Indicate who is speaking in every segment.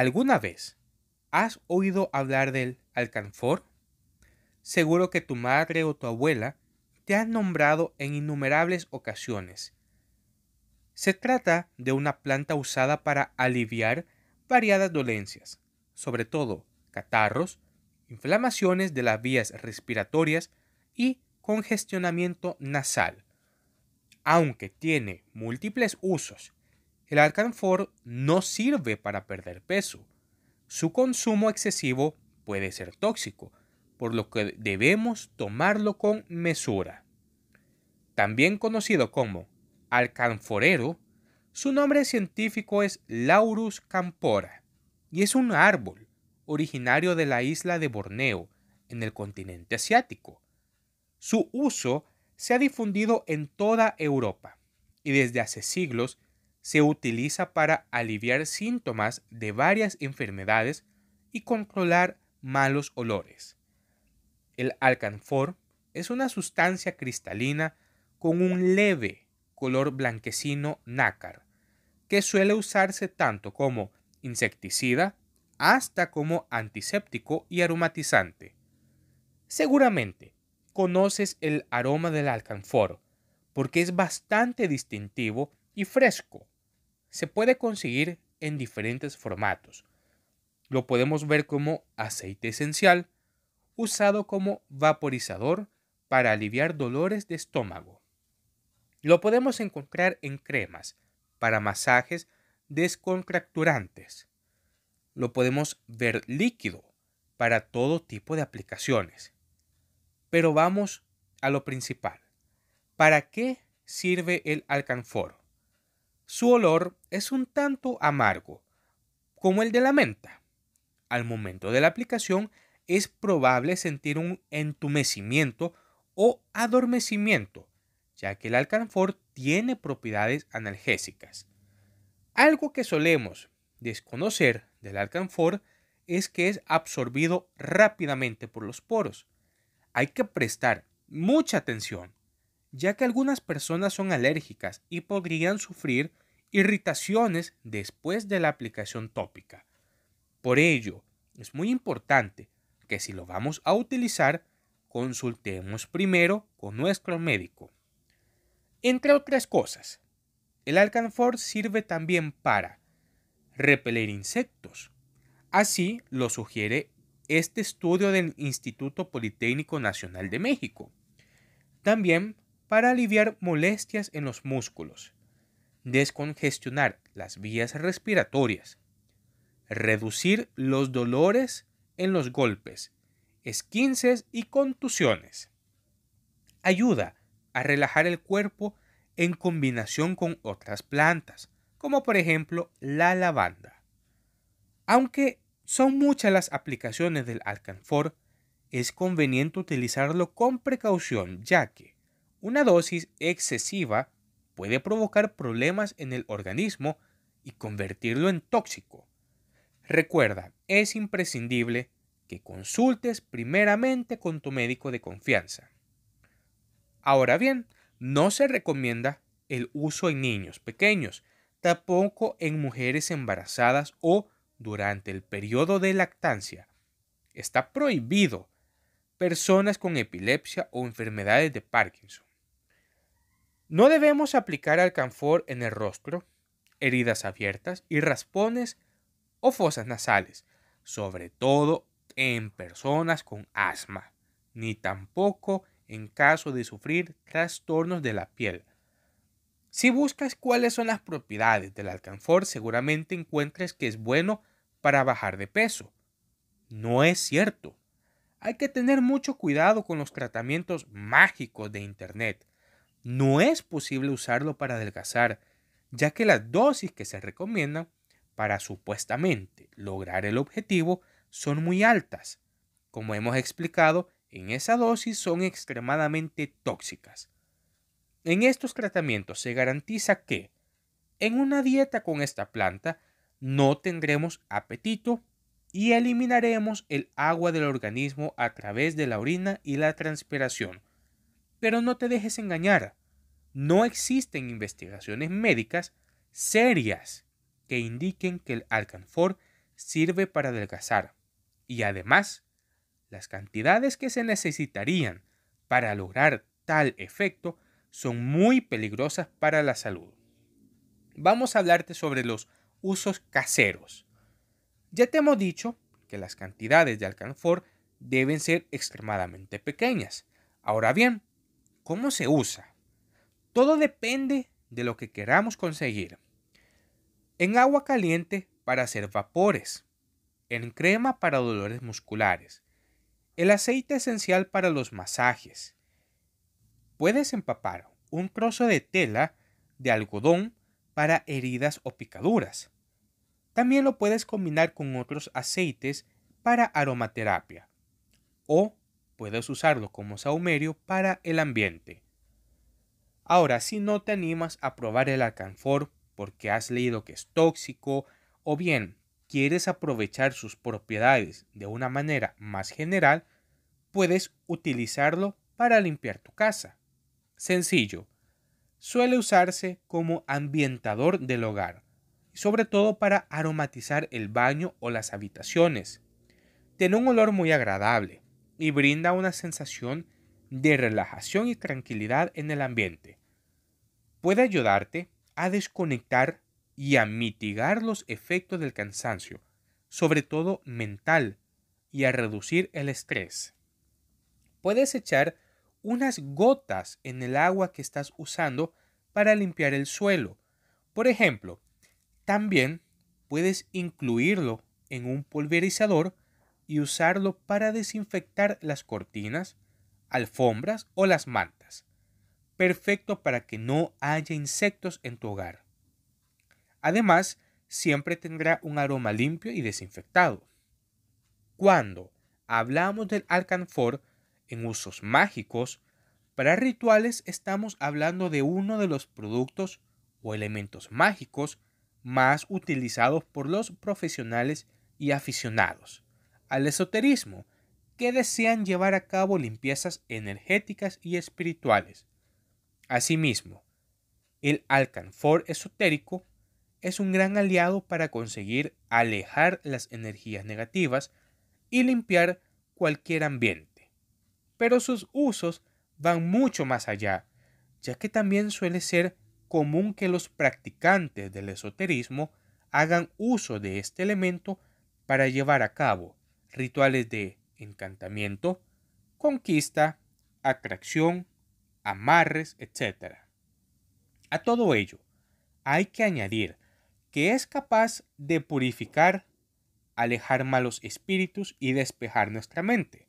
Speaker 1: ¿Alguna vez has oído hablar del alcanfor? Seguro que tu madre o tu abuela te han nombrado en innumerables ocasiones. Se trata de una planta usada para aliviar variadas dolencias, sobre todo catarros, inflamaciones de las vías respiratorias y congestionamiento nasal. Aunque tiene múltiples usos el alcanfor no sirve para perder peso. Su consumo excesivo puede ser tóxico, por lo que debemos tomarlo con mesura. También conocido como alcanforero, su nombre científico es Laurus campora y es un árbol originario de la isla de Borneo, en el continente asiático. Su uso se ha difundido en toda Europa y desde hace siglos se utiliza para aliviar síntomas de varias enfermedades y controlar malos olores. El alcanfor es una sustancia cristalina con un leve color blanquecino nácar, que suele usarse tanto como insecticida hasta como antiséptico y aromatizante. Seguramente conoces el aroma del alcanfor, porque es bastante distintivo y fresco, se puede conseguir en diferentes formatos. Lo podemos ver como aceite esencial, usado como vaporizador para aliviar dolores de estómago. Lo podemos encontrar en cremas para masajes descontracturantes. Lo podemos ver líquido para todo tipo de aplicaciones. Pero vamos a lo principal. ¿Para qué sirve el alcanfor? Su olor es un tanto amargo, como el de la menta. Al momento de la aplicación es probable sentir un entumecimiento o adormecimiento, ya que el alcanfor tiene propiedades analgésicas. Algo que solemos desconocer del alcanfor es que es absorbido rápidamente por los poros. Hay que prestar mucha atención ya que algunas personas son alérgicas y podrían sufrir irritaciones después de la aplicación tópica. Por ello, es muy importante que si lo vamos a utilizar, consultemos primero con nuestro médico. Entre otras cosas, el alcanfor sirve también para repeler insectos. Así lo sugiere este estudio del Instituto Politécnico Nacional de México. También para aliviar molestias en los músculos, descongestionar las vías respiratorias, reducir los dolores en los golpes, esquinces y contusiones. Ayuda a relajar el cuerpo en combinación con otras plantas, como por ejemplo la lavanda. Aunque son muchas las aplicaciones del alcanfor, es conveniente utilizarlo con precaución ya que una dosis excesiva puede provocar problemas en el organismo y convertirlo en tóxico. Recuerda, es imprescindible que consultes primeramente con tu médico de confianza. Ahora bien, no se recomienda el uso en niños pequeños, tampoco en mujeres embarazadas o durante el periodo de lactancia. Está prohibido personas con epilepsia o enfermedades de Parkinson. No debemos aplicar alcanfor en el rostro, heridas abiertas y raspones o fosas nasales, sobre todo en personas con asma, ni tampoco en caso de sufrir trastornos de la piel. Si buscas cuáles son las propiedades del alcanfor, seguramente encuentres que es bueno para bajar de peso. No es cierto. Hay que tener mucho cuidado con los tratamientos mágicos de Internet no es posible usarlo para adelgazar, ya que las dosis que se recomiendan para supuestamente lograr el objetivo son muy altas. Como hemos explicado, en esa dosis son extremadamente tóxicas. En estos tratamientos se garantiza que en una dieta con esta planta no tendremos apetito y eliminaremos el agua del organismo a través de la orina y la transpiración pero no te dejes engañar. No existen investigaciones médicas serias que indiquen que el alcanfor sirve para adelgazar. Y además, las cantidades que se necesitarían para lograr tal efecto son muy peligrosas para la salud. Vamos a hablarte sobre los usos caseros. Ya te hemos dicho que las cantidades de alcanfor deben ser extremadamente pequeñas. Ahora bien, cómo se usa. Todo depende de lo que queramos conseguir. En agua caliente para hacer vapores. En crema para dolores musculares. El aceite esencial para los masajes. Puedes empapar un trozo de tela de algodón para heridas o picaduras. También lo puedes combinar con otros aceites para aromaterapia o puedes usarlo como saumerio para el ambiente. Ahora, si no te animas a probar el alcanfor porque has leído que es tóxico o bien quieres aprovechar sus propiedades de una manera más general, puedes utilizarlo para limpiar tu casa. Sencillo. Suele usarse como ambientador del hogar, sobre todo para aromatizar el baño o las habitaciones. Tiene un olor muy agradable y brinda una sensación de relajación y tranquilidad en el ambiente. Puede ayudarte a desconectar y a mitigar los efectos del cansancio, sobre todo mental, y a reducir el estrés. Puedes echar unas gotas en el agua que estás usando para limpiar el suelo. Por ejemplo, también puedes incluirlo en un pulverizador y usarlo para desinfectar las cortinas, alfombras o las mantas. Perfecto para que no haya insectos en tu hogar. Además, siempre tendrá un aroma limpio y desinfectado. Cuando hablamos del alcanfor en usos mágicos, para rituales estamos hablando de uno de los productos o elementos mágicos más utilizados por los profesionales y aficionados al esoterismo, que desean llevar a cabo limpiezas energéticas y espirituales. Asimismo, el alcanfor esotérico es un gran aliado para conseguir alejar las energías negativas y limpiar cualquier ambiente. Pero sus usos van mucho más allá, ya que también suele ser común que los practicantes del esoterismo hagan uso de este elemento para llevar a cabo rituales de encantamiento, conquista, atracción, amarres, etc. A todo ello, hay que añadir que es capaz de purificar, alejar malos espíritus y despejar nuestra mente.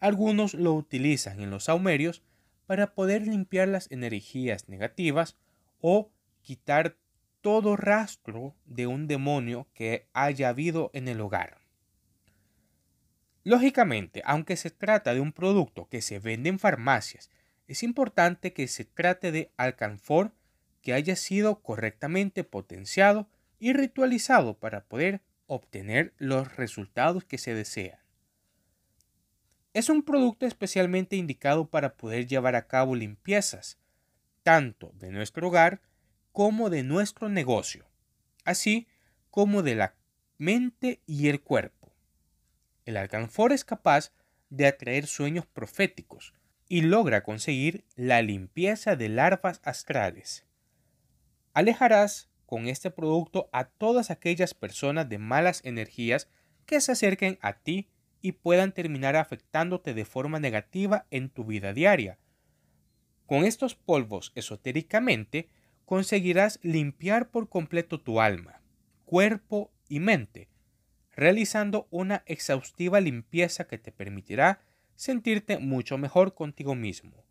Speaker 1: Algunos lo utilizan en los saumerios para poder limpiar las energías negativas o quitar todo rastro de un demonio que haya habido en el hogar. Lógicamente, aunque se trata de un producto que se vende en farmacias, es importante que se trate de alcanfor que haya sido correctamente potenciado y ritualizado para poder obtener los resultados que se desean. Es un producto especialmente indicado para poder llevar a cabo limpiezas, tanto de nuestro hogar como de nuestro negocio, así como de la mente y el cuerpo. El alcanfor es capaz de atraer sueños proféticos y logra conseguir la limpieza de larvas astrales. Alejarás con este producto a todas aquellas personas de malas energías que se acerquen a ti y puedan terminar afectándote de forma negativa en tu vida diaria. Con estos polvos esotéricamente conseguirás limpiar por completo tu alma, cuerpo y mente realizando una exhaustiva limpieza que te permitirá sentirte mucho mejor contigo mismo.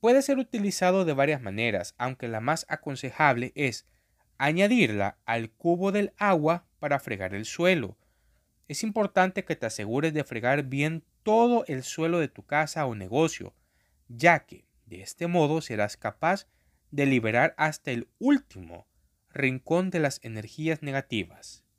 Speaker 1: Puede ser utilizado de varias maneras, aunque la más aconsejable es añadirla al cubo del agua para fregar el suelo. Es importante que te asegures de fregar bien todo el suelo de tu casa o negocio, ya que de este modo serás capaz de liberar hasta el último rincón de las energías negativas.